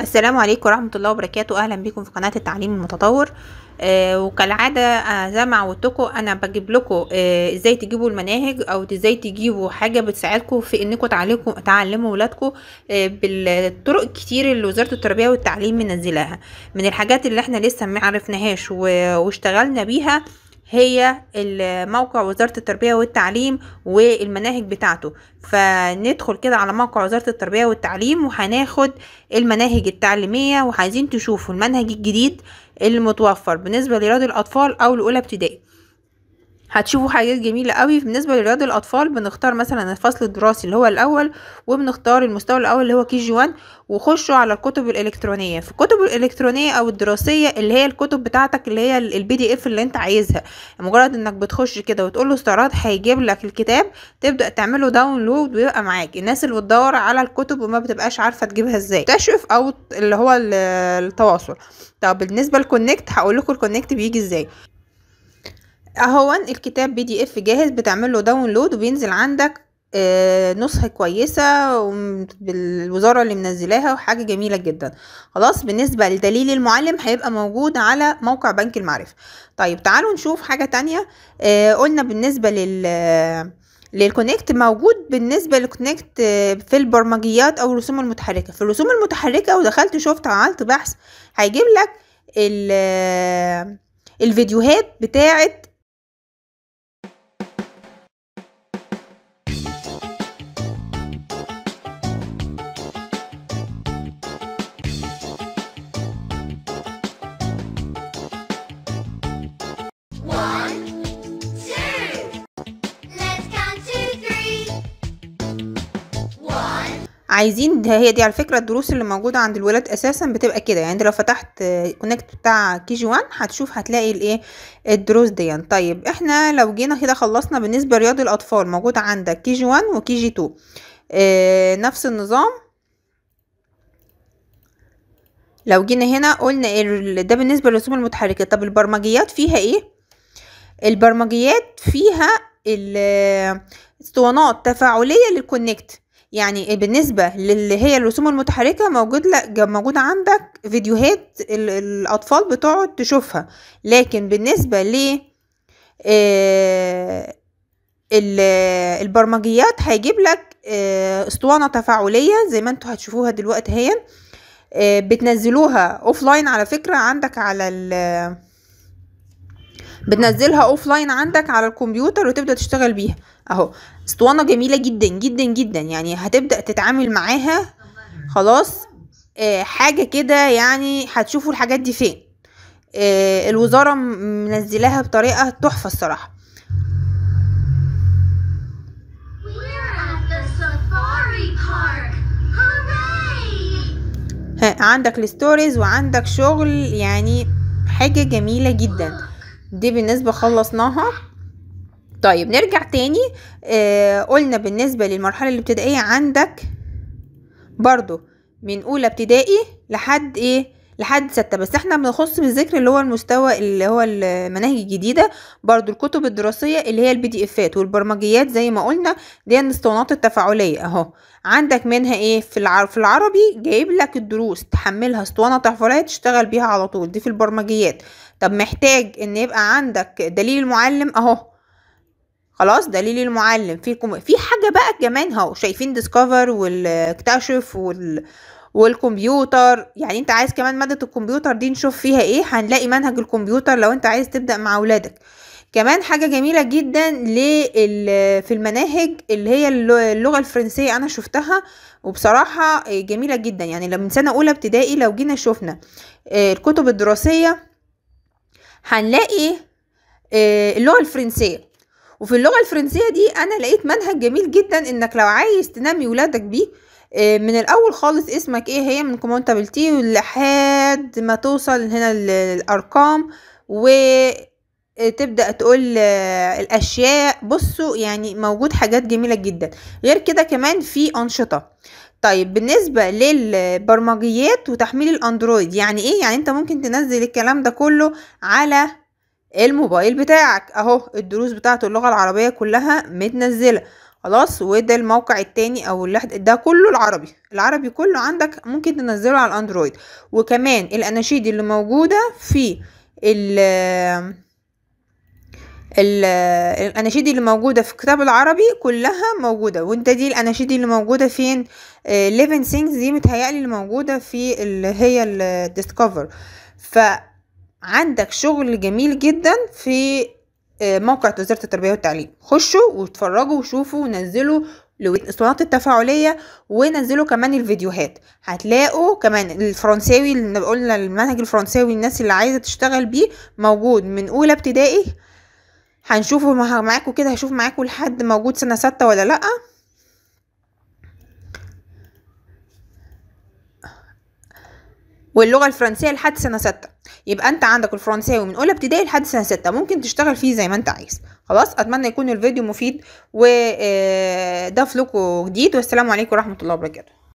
السلام عليكم ورحمة الله وبركاته أهلا بكم في قناة التعليم المتطور آه وكالعادة آه زي ما عودتكم أنا بجيب لكم آه إزاي تجيبوا المناهج أو إزاي تجيبوا حاجة بتساعدكم في إنكم تعلموا تعلموا ولادكم آه بالطرق كتير اللي وزارة التربية والتعليم منزلاها من الحاجات اللي احنا لسه ما عرفناهاش واشتغلنا بيها هي موقع وزارة التربية والتعليم والمناهج بتاعته فندخل كده على موقع وزارة التربية والتعليم وهناخد المناهج التعليمية وعايزين تشوفوا المنهج الجديد المتوفر بالنسبة لرياض الأطفال أو الأولى ابتدائي هتشوفوا حاجات جميلة قوي بالنسبة لرياض الأطفال بنختار مثلا الفصل الدراسي اللي هو الأول وبنختار المستوى الأول اللي هو كي جي 1 وخشوا على الكتب الإلكترونية في الكتب الإلكترونية أو الدراسية اللي هي الكتب بتاعتك اللي هي البي دي اف اللي انت عايزها مجرد انك بتخش كده وتقول له استعراض هيجيب لك الكتاب تبدأ تعمله داونلود ويبقى معاك الناس اللي بتدور على الكتب وما بتبقاش عارفة تجيبها ازاي تشرف أو اللي هو التواصل طب بالنسبة للكونكت هقول لكم الكونكت بيجي ازاي اهون الكتاب بي دي اف جاهز بتعمل له داونلود وبينزل عندك آه، نسخه كويسه بالوزاره اللي منزلاها وحاجه جميله جدا خلاص بالنسبه لدليل المعلم هيبقى موجود على موقع بنك المعرفه طيب تعالوا نشوف حاجه تانية آه، قلنا بالنسبه لل للكونكت موجود بالنسبه للكونكت آه، في البرمجيات او الرسوم المتحركه في الرسوم المتحركه ودخلت شفت عملت بحث هيجيب لك الفيديوهات بتاعه عايزين ده هي دي على فكره الدروس اللي موجوده عند الولاد اساسا بتبقى كده يعني انت لو فتحت كونكت بتاع كي جي 1 هتشوف هتلاقي الايه الدروس دي يعني. طيب احنا لو جينا كده خلصنا بالنسبه لرياض الاطفال موجود عندك كي جي 1 وكي جي 2 اه نفس النظام لو جينا هنا قلنا ده بالنسبه للرسوم المتحركه طب البرمجيات فيها ايه البرمجيات فيها الاسطوانات تفاعليه للكونكت يعني بالنسبة للي هي الرسوم المتحركة موجود لا موجود عندك فيديوهات الأطفال بتقعد تشوفها لكن بالنسبة ل آه، البرمجيات هيجيب لك آه، اسطوانة تفاعلية زي ما انتوا هتشوفوها دلوقتي هي آه، بتنزلوها اوف لاين على فكرة عندك على بتنزلها اوف لاين عندك على الكمبيوتر وتبدا تشتغل بيها اهو اسطوانه جميله جدا جدا جدا يعني هتبدا تتعامل معاها خلاص آه حاجه كده يعني هتشوفوا الحاجات دي فين آه الوزاره منزلاها بطريقه تحفه الصراحه عندك الستوريز وعندك شغل يعني حاجه جميله جدا دي بالنسبة خلصناها طيب نرجع تاني آه قلنا بالنسبة للمرحلة الابتدائية عندك برضو من اولى ابتدائي لحد ايه لحد ستة بس احنا بنخص بالذكر اللي هو المستوى اللي هو المناهج الجديدة برضو الكتب الدراسية اللي هي البي دي افات والبرمجيات زي ما قلنا دي الاسطوانات التفاعلية اهو عندك منها ايه في, في العربي جايب لك الدروس تحملها اسطوانة تفاعلية تشتغل بيها على طول دي في البرمجيات طب محتاج ان يبقى عندك دليل المعلم اهو خلاص دليل المعلم في كم... في حاجه بقى كمان اهو شايفين ديسكفر والاكتشف وال والكمبيوتر يعني انت عايز كمان ماده الكمبيوتر دي نشوف فيها ايه هنلاقي منهج الكمبيوتر لو انت عايز تبدا مع اولادك كمان حاجه جميله جدا في المناهج اللي هي اللغه الفرنسيه انا شفتها وبصراحه جميله جدا يعني لما سنه اولى ابتدائي لو جينا شفنا آه، الكتب الدراسيه هنلاقي آه، اللغه الفرنسيه وفي اللغة الفرنسية دي أنا لقيت منهج جميل جدا إنك لو عايز تنمي ولادك بيه آه، من الأول خالص اسمك إيه هي من كومونتابلتي لحد ما توصل هنا الأرقام و آه، تبدا تقول آه، الاشياء بصوا يعني موجود حاجات جميله جدا غير كده كمان في انشطه طيب بالنسبه للبرمجيات وتحميل الاندرويد يعني ايه يعني انت ممكن تنزل الكلام ده كله على الموبايل بتاعك اهو الدروس بتاعت اللغه العربيه كلها متنزله خلاص وده الموقع التاني او اللحد ده كله العربي العربي كله عندك ممكن تنزله على الاندرويد وكمان الاناشيد اللي موجوده في ال الاناشيد اللي موجوده في الكتاب العربي كلها موجوده وانت دي الاناشيد اللي موجوده فين ليفن آه، سينجز دي متهيألي اللي موجوده في اللي هي الديسكفر ف عندك شغل جميل جدا في آه، موقع وزارة التربية والتعليم خشوا واتفرجوا وشوفوا ونزلوا الاسطوانات التفاعلية ونزلوا كمان الفيديوهات هتلاقوا كمان الفرنساوي اللي قلنا المنهج الفرنساوي الناس اللي عايزة تشتغل بيه موجود من اولى ابتدائي هنشوفه معاكم كده هشوف معاكم لحد موجود سنة ستة ولا لأ واللغه الفرنسيه لحد سنه ستة يبقى انت عندك الفرنسية من اولى ابتدائي لحد سنه ستة ممكن تشتغل فيه زي ما انت عايز خلاص اتمنى يكون الفيديو مفيد وده آه، فلوكو جديد والسلام عليكم ورحمه الله وبركاته